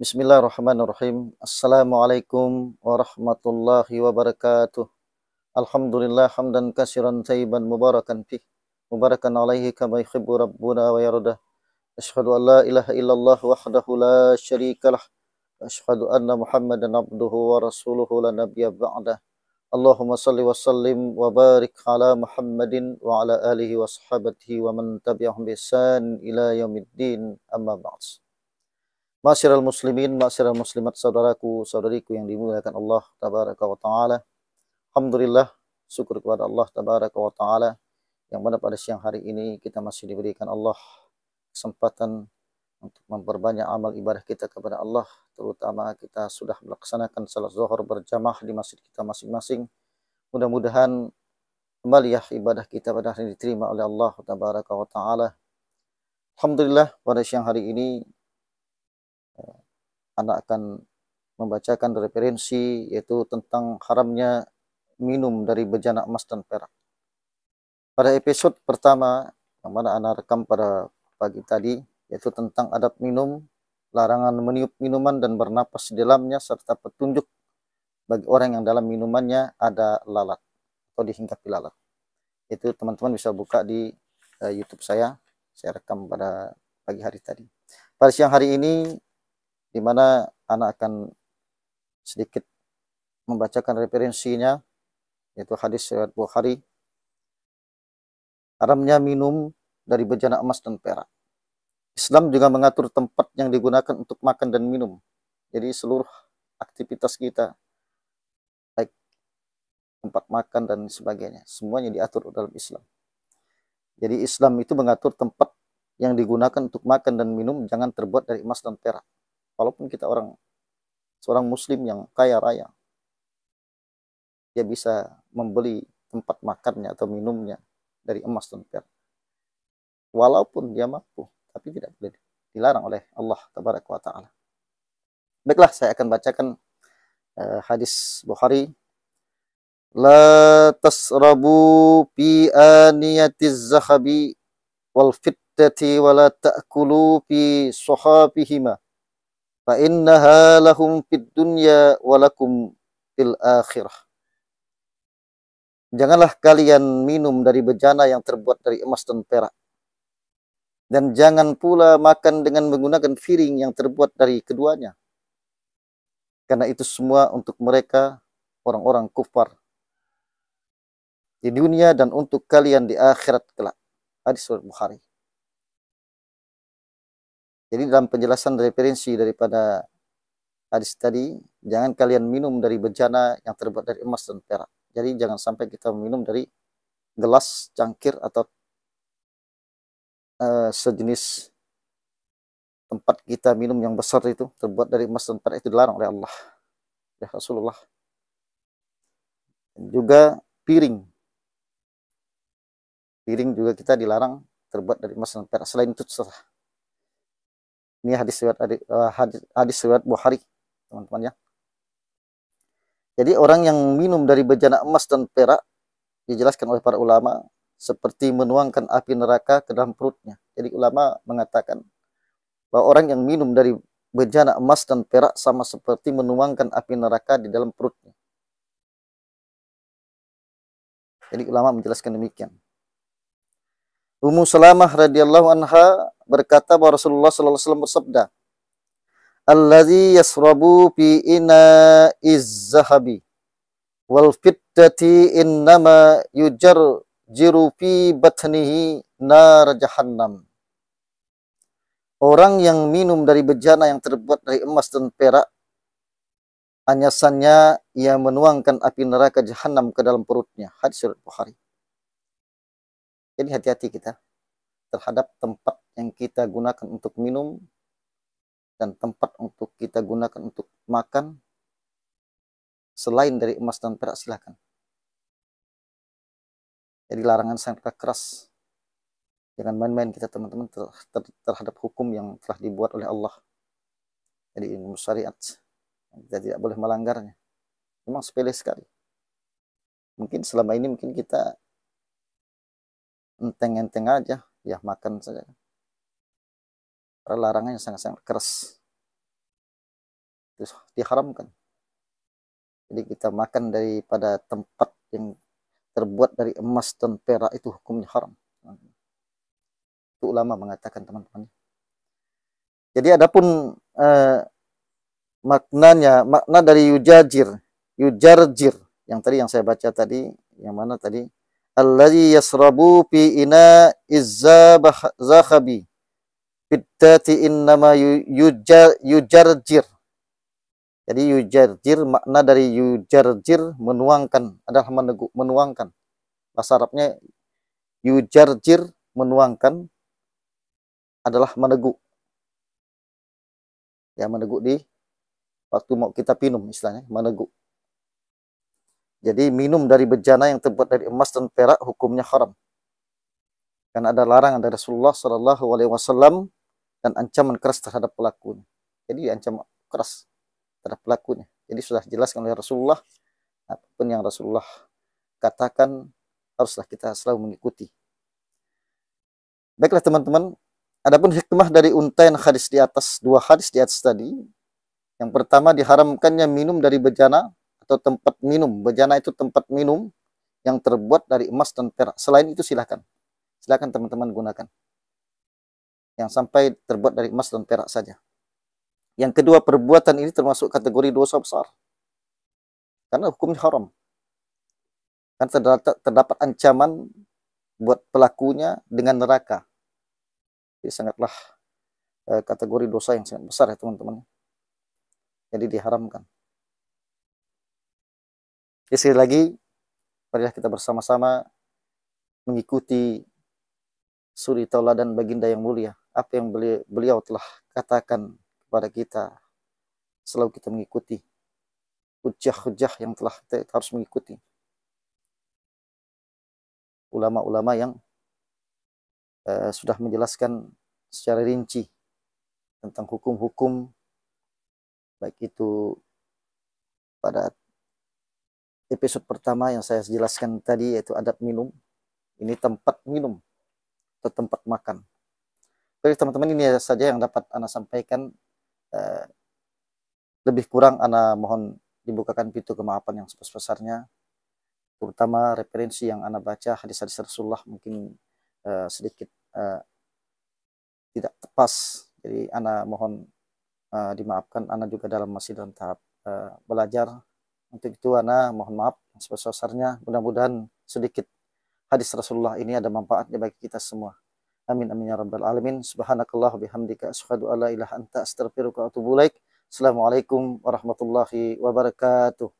Bismillahirrahmanirrahim. Assalamualaikum warahmatullahi wabarakatuh. Alhamdulillah hamdan kasiran tayyiban mubarakan fi. Mubarakan alaihi kama yuhibbu rabbuna wa yarda. Ashhadu an la ilaha illallah wahdahu la syarikalah. Ashhadu anna Muhammadan abduhu wa rasuluhu la nabiyya ba'da. Allahumma salli wa sallim wa barik ala Muhammadin wa ala alihi wa sahbatihi wa man tabi'ahum bi ihsan ila yaumiddin amma ba'd. Masyiral muslimin, masyiral muslimat, saudaraku, saudariku yang dimuliakan Allah tabaraka wa taala. Alhamdulillah, syukur kepada Allah tabaraka wa taala yang mana pada siang hari ini kita masih diberikan Allah kesempatan untuk memperbanyak amal ibadah kita kepada Allah, terutama kita sudah melaksanakan salat zuhur berjamaah di masjid kita masing-masing. Mudah-mudahan kembali ya ibadah kita pada hari ini diterima oleh Allah tabaraka wa taala. Alhamdulillah pada siang hari ini anak akan membacakan referensi yaitu tentang haramnya minum dari bejana emas dan perak. Pada episode pertama yang mana anak rekam pada pagi tadi yaitu tentang adat minum, larangan meniup minuman dan bernapas di dalamnya serta petunjuk bagi orang yang dalam minumannya ada lalat atau dihinggapi lalat. Itu teman-teman bisa buka di uh, YouTube saya. Saya rekam pada pagi hari tadi. Pada siang hari ini di mana anak akan sedikit membacakan referensinya yaitu hadis riwayat Bukhari haramnya minum dari bejana emas dan perak. Islam juga mengatur tempat yang digunakan untuk makan dan minum. Jadi seluruh aktivitas kita baik tempat makan dan sebagainya semuanya diatur dalam Islam. Jadi Islam itu mengatur tempat yang digunakan untuk makan dan minum jangan terbuat dari emas dan perak walaupun kita orang seorang muslim yang kaya raya dia bisa membeli tempat makannya atau minumnya dari emas dan perak walaupun dia mampu tapi tidak boleh dilarang oleh Allah tabaraka wa taala baiklah saya akan bacakan uh, hadis Bukhari la tasrabu fi aniyatiz zahabi wal fittati wa ta'kulu fi fa innaha lahum fid dunya wa fil akhirah Janganlah kalian minum dari bejana yang terbuat dari emas dan perak dan jangan pula makan dengan menggunakan piring yang terbuat dari keduanya karena itu semua untuk mereka orang-orang kufar di dunia dan untuk kalian di akhirat kelak hadis Bukhari jadi dalam penjelasan referensi daripada hadis tadi, jangan kalian minum dari bejana yang terbuat dari emas dan perak. Jadi jangan sampai kita minum dari gelas, cangkir atau uh, sejenis tempat kita minum yang besar itu terbuat dari emas dan perak itu dilarang oleh Allah. Ya Rasulullah. Dan Juga piring. Piring juga kita dilarang terbuat dari emas dan perak. Selain itu setelah ini hadis surat eh, hadis, hadis surat Bukhari, teman-teman ya. Jadi orang yang minum dari bejana emas dan perak dijelaskan oleh para ulama seperti menuangkan api neraka ke dalam perutnya. Jadi ulama mengatakan bahwa orang yang minum dari bejana emas dan perak sama seperti menuangkan api neraka di dalam perutnya. Jadi ulama menjelaskan demikian. Ummu Salamah radhiyallahu anha berkata bahwa Rasulullah sallallahu alaihi wasallam bersabda, "Allazi yasrabu fi ina izzahabi wal fiddati innama yujar jiru fi batnihi nar jahannam." Orang yang minum dari bejana yang terbuat dari emas dan perak anyasannya ia menuangkan api neraka jahanam ke dalam perutnya. Hadis Bukhari. Jadi hati-hati kita terhadap tempat yang kita gunakan untuk minum dan tempat untuk kita gunakan untuk makan selain dari emas dan perak silakan. Jadi larangan sangat keras. Jangan main-main kita teman-teman ter ter terhadap hukum yang telah dibuat oleh Allah. Jadi ilmu syariat kita tidak boleh melanggarnya. Memang sepele sekali. Mungkin selama ini mungkin kita enteng-enteng aja ya makan saja karena larangannya sangat-sangat keras terus diharamkan jadi kita makan daripada tempat yang terbuat dari emas dan perak itu hukumnya haram itu ulama mengatakan teman-teman jadi adapun eh, maknanya makna dari yujajir yujarjir yang tadi yang saya baca tadi yang mana tadi alladhi yasrabu pi ina izza zahabi biddati innama yujar yujarjir jadi yujarjir makna dari yujarjir menuangkan adalah meneguk menuangkan bahasa Arabnya yujarjir menuangkan adalah meneguk ya meneguk di waktu mau kita minum istilahnya meneguk jadi minum dari bejana yang terbuat dari emas dan perak hukumnya haram. Karena ada larangan dari Rasulullah Shallallahu Alaihi Wasallam dan ancaman keras terhadap pelakunya. Jadi ancaman keras terhadap pelakunya. Jadi sudah dijelaskan oleh Rasulullah apapun yang Rasulullah katakan haruslah kita selalu mengikuti. Baiklah teman-teman, adapun hikmah dari untaian hadis di atas dua hadis di atas tadi, yang pertama diharamkannya minum dari bejana atau tempat minum. Bejana itu tempat minum yang terbuat dari emas dan perak. Selain itu silahkan. Silahkan teman-teman gunakan. Yang sampai terbuat dari emas dan perak saja. Yang kedua, perbuatan ini termasuk kategori dosa besar. Karena hukumnya haram. Kan terdapat, terdapat ancaman buat pelakunya dengan neraka. Jadi sangatlah eh, kategori dosa yang sangat besar ya teman-teman. Jadi diharamkan. Ya, sekali lagi, marilah kita bersama-sama mengikuti suri dan baginda yang mulia. Apa yang beliau, beliau telah katakan kepada kita, selalu kita mengikuti hujah-hujah yang telah kita harus mengikuti. Ulama-ulama yang uh, sudah menjelaskan secara rinci tentang hukum-hukum baik itu pada episode pertama yang saya jelaskan tadi yaitu adat minum. Ini tempat minum atau tempat makan. Jadi teman-teman ini saja yang dapat Anda sampaikan. Eh, lebih kurang Anda mohon dibukakan pintu kemaafan yang sebesar-besarnya. Terutama referensi yang Anda baca hadis-hadis Rasulullah mungkin eh, sedikit eh, tidak tepas. Jadi Anda mohon dimaafkan. Anda juga dalam masih dalam tahap belajar untuk itu Ana mohon maaf sebesar-besarnya. Mudah-mudahan sedikit hadis Rasulullah ini ada manfaatnya bagi kita semua. Amin amin ya rabbal alamin. Subhanakallah bihamdika asyhadu alla ilaha anta astaghfiruka wa atubu ilaik. Assalamualaikum warahmatullahi wabarakatuh.